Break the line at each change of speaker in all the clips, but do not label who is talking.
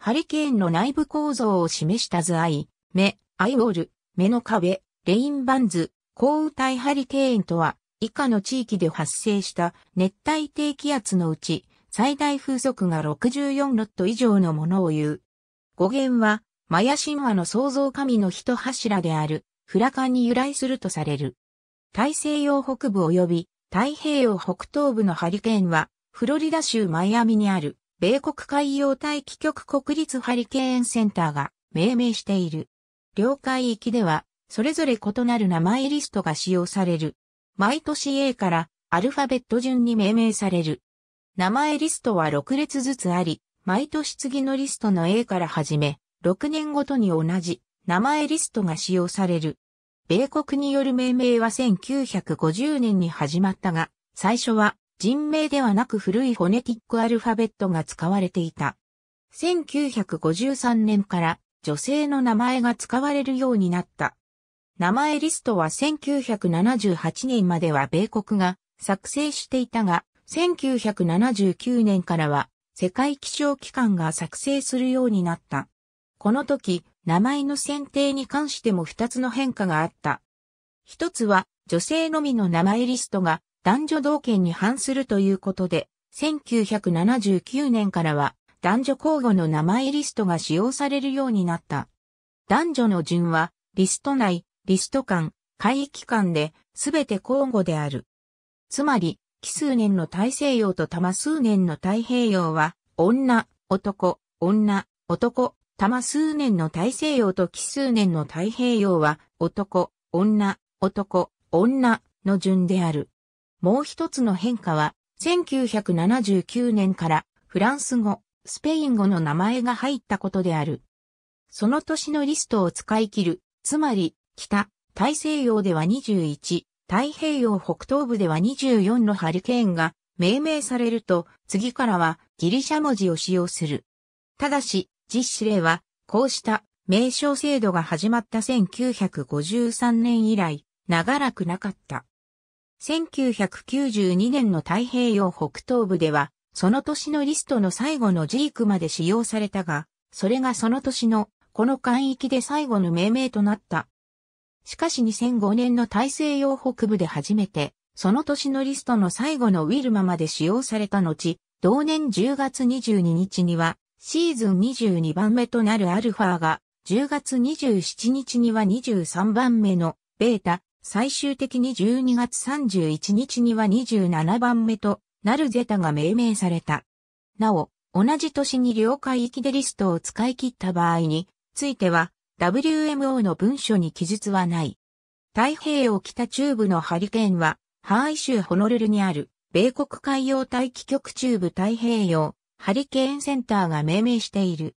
ハリケーンの内部構造を示した図愛、目、アイウォール、目の壁、レインバンズ、高雨帯ハリケーンとは、以下の地域で発生した熱帯低気圧のうち、最大風速が64ノット以上のものを言う。語源は、マヤ神話の創造神の一柱である、フラカンに由来するとされる。大西洋北部及び太平洋北東部のハリケーンは、フロリダ州マイアミにある米国海洋大気局国立ハリケーンセンターが命名している。領海域では、それぞれ異なる名前リストが使用される。毎年 A からアルファベット順に命名される。名前リストは6列ずつあり、毎年次のリストの A から始め、6年ごとに同じ名前リストが使用される。米国による命名は1950年に始まったが、最初は人名ではなく古いフォネティックアルファベットが使われていた。1953年から女性の名前が使われるようになった。名前リストは1978年までは米国が作成していたが、1979年からは世界気象機関が作成するようになった。この時、名前の選定に関しても2つの変化があった。一つは女性のみの名前リストが男女同権に反するということで、1979年からは男女交互の名前リストが使用されるようになった。男女の順は、リスト内、リスト間、会域間で、すべて交互である。つまり、奇数年の大西洋と多数年の太平洋は、女、男、女、男、多数年の大西洋と奇数年の太平洋は、男、女、男、女の順である。もう一つの変化は、1979年からフランス語、スペイン語の名前が入ったことである。その年のリストを使い切る、つまり、北、大西洋では21、太平洋北東部では24のハリケーンが命名されると、次からはギリシャ文字を使用する。ただし、実施例は、こうした名称制度が始まった1953年以来、長らくなかった。1992年の太平洋北東部では、その年のリストの最後のジークまで使用されたが、それがその年のこの海域で最後の命名となった。しかし2005年の大西洋北部で初めて、その年のリストの最後のウィルマまで使用された後、同年10月22日には、シーズン22番目となるアルファが、10月27日には23番目のベータ、最終的に12月31日には27番目となるゼタが命名された。なお、同じ年に領海域でリストを使い切った場合については WMO の文書に記述はない。太平洋北中部のハリケーンはハワイ州ホノルルにある米国海洋大気局中部太平洋ハリケーンセンターが命名している。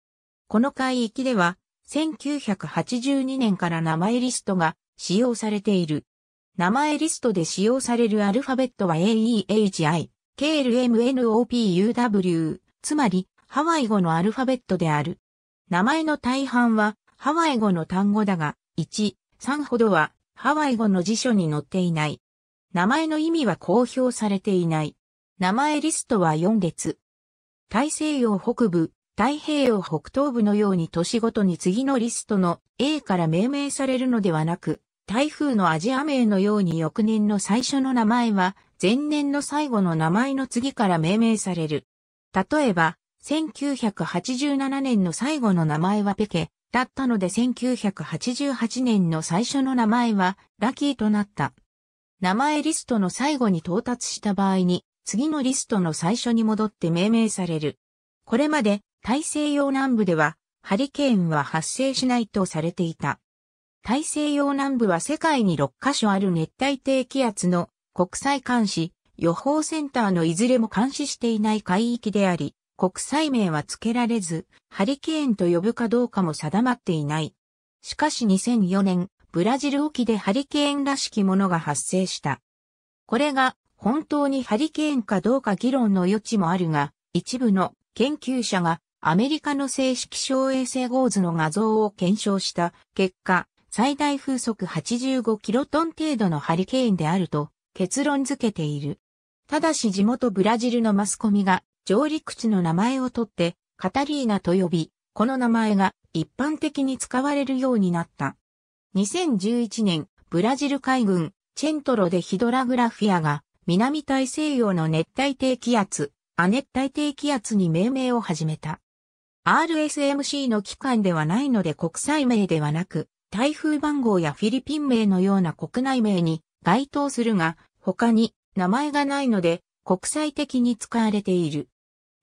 この海域では1982年から名前リストが使用されている。名前リストで使用されるアルファベットは AEHI、KLMNOPUW、つまりハワイ語のアルファベットである。名前の大半はハワイ語の単語だが、1、3ほどはハワイ語の辞書に載っていない。名前の意味は公表されていない。名前リストは4列。大西洋北部、太平洋北東部のように年ごとに次のリストの A から命名されるのではなく、台風のアジア名のように翌年の最初の名前は、前年の最後の名前の次から命名される。例えば、1987年の最後の名前はペケだったので1988年の最初の名前はラキーとなった。名前リストの最後に到達した場合に、次のリストの最初に戻って命名される。これまで大西洋南部では、ハリケーンは発生しないとされていた。大西洋南部は世界に6カ所ある熱帯低気圧の国際監視予報センターのいずれも監視していない海域であり、国際名は付けられず、ハリケーンと呼ぶかどうかも定まっていない。しかし2004年、ブラジル沖でハリケーンらしきものが発生した。これが本当にハリケーンかどうか議論の余地もあるが、一部の研究者がアメリカの正式小衛星ゴーズの画像を検証した結果、最大風速85キロトン程度のハリケーンであると結論付けている。ただし地元ブラジルのマスコミが上陸地の名前を取ってカタリーナと呼び、この名前が一般的に使われるようになった。2011年、ブラジル海軍、チェントロでヒドラグラフィアが南大西洋の熱帯低気圧、亜熱帯低気圧に命名を始めた。RSMC の機関ではないので国際名ではなく、台風番号やフィリピン名のような国内名に該当するが、他に名前がないので国際的に使われている。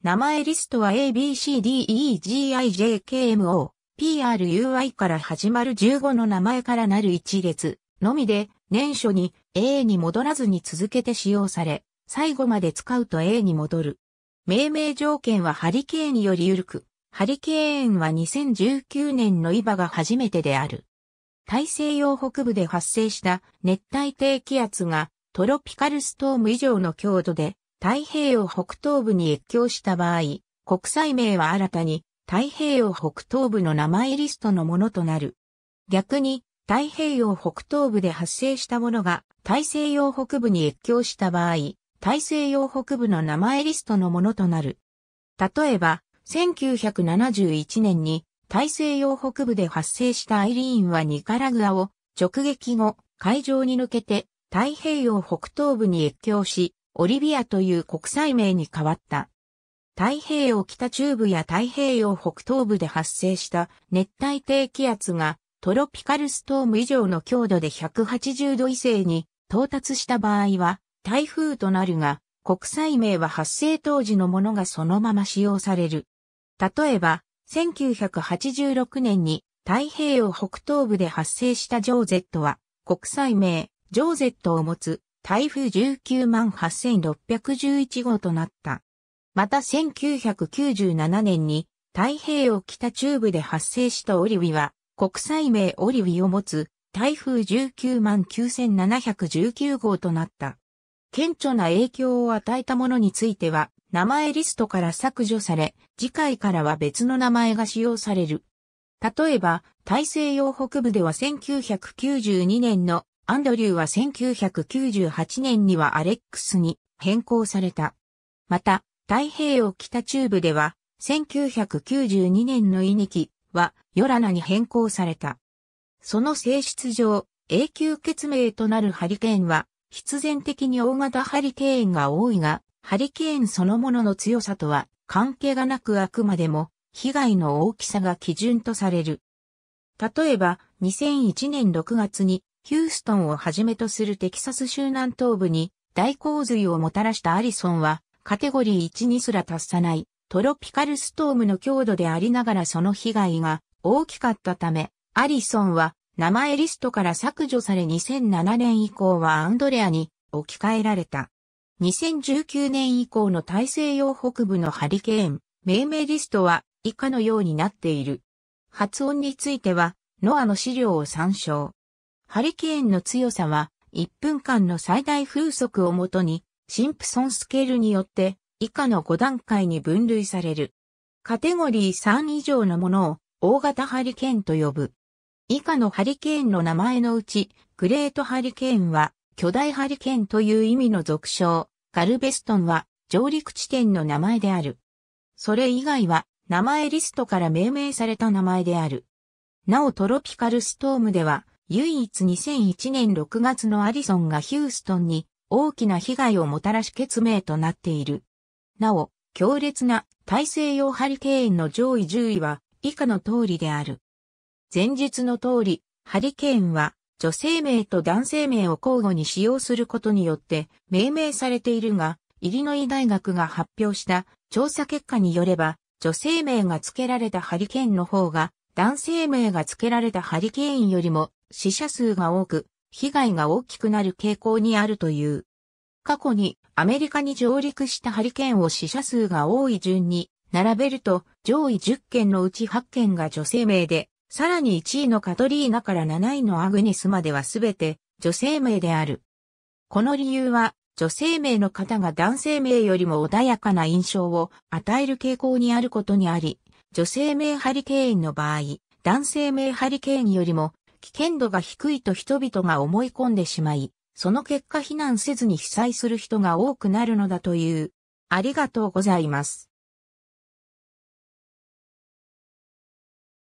名前リストは ABCDEGIJKMO、PRUI から始まる15の名前からなる一列のみで、年初に A に戻らずに続けて使用され、最後まで使うと A に戻る。命名条件はハリケーンにより緩く、ハリケーンは2019年のイバが初めてである。大西洋北部で発生した熱帯低気圧がトロピカルストーム以上の強度で太平洋北東部に越境した場合、国際名は新たに太平洋北東部の名前リストのものとなる。逆に太平洋北東部で発生したものが大西洋北部に越境した場合、大西洋北部の名前リストのものとなる。例えば、1971年に大西洋北部で発生したアイリーンはニカラグアを直撃後、海上に抜けて太平洋北東部に越境し、オリビアという国際名に変わった。太平洋北中部や太平洋北東部で発生した熱帯低気圧がトロピカルストーム以上の強度で180度以西に到達した場合は台風となるが、国際名は発生当時のものがそのまま使用される。例えば、1986年に太平洋北東部で発生したジョーゼットは、国際名、ジョーゼットを持つ台風19万8611号となった。また1997年に太平洋北中部で発生したオリビは、国際名オリビを持つ台風19万9719号となった。顕著な影響を与えたものについては、名前リストから削除され、次回からは別の名前が使用される。例えば、大西洋北部では1992年のアンドリューは1998年にはアレックスに変更された。また、太平洋北中部では1992年のイニキはヨラナに変更された。その性質上、永久決命となるハリケーンは必然的に大型ハリケーンが多いが、ハリケーンそのものの強さとは関係がなくあくまでも被害の大きさが基準とされる。例えば、2001年6月にヒューストンをはじめとするテキサス州南東部に大洪水をもたらしたアリソンはカテゴリー1にすら達さないトロピカルストームの強度でありながらその被害が大きかったため、アリソンは名前リストから削除され2007年以降はアンドレアに置き換えられた。2019年以降の大西洋北部のハリケーン、命名リストは以下のようになっている。発音については、ノアの資料を参照。ハリケーンの強さは、1分間の最大風速をもとに、シンプソンスケールによって、以下の5段階に分類される。カテゴリー3以上のものを、大型ハリケーンと呼ぶ。以下のハリケーンの名前のうち、グレートハリケーンは、巨大ハリケーンという意味の俗称。ガルベストンは上陸地点の名前である。それ以外は名前リストから命名された名前である。なおトロピカルストームでは唯一2001年6月のアリソンがヒューストンに大きな被害をもたらし決命となっている。なお、強烈な大西洋ハリケーンの上位10位は以下の通りである。前述の通り、ハリケーンは女性名と男性名を交互に使用することによって命名されているが、イリノイ大学が発表した調査結果によれば、女性名が付けられたハリケーンの方が、男性名が付けられたハリケーンよりも死者数が多く、被害が大きくなる傾向にあるという。過去にアメリカに上陸したハリケーンを死者数が多い順に並べると、上位10件のうち8件が女性名で、さらに1位のカトリーナから7位のアグネスまではすべて女性名である。この理由は女性名の方が男性名よりも穏やかな印象を与える傾向にあることにあり、女性名ハリケーンの場合、男性名ハリケーンよりも危険度が低いと人々が思い込んでしまい、その結果避難せずに被災する人が多くなるのだという。ありがとうございます。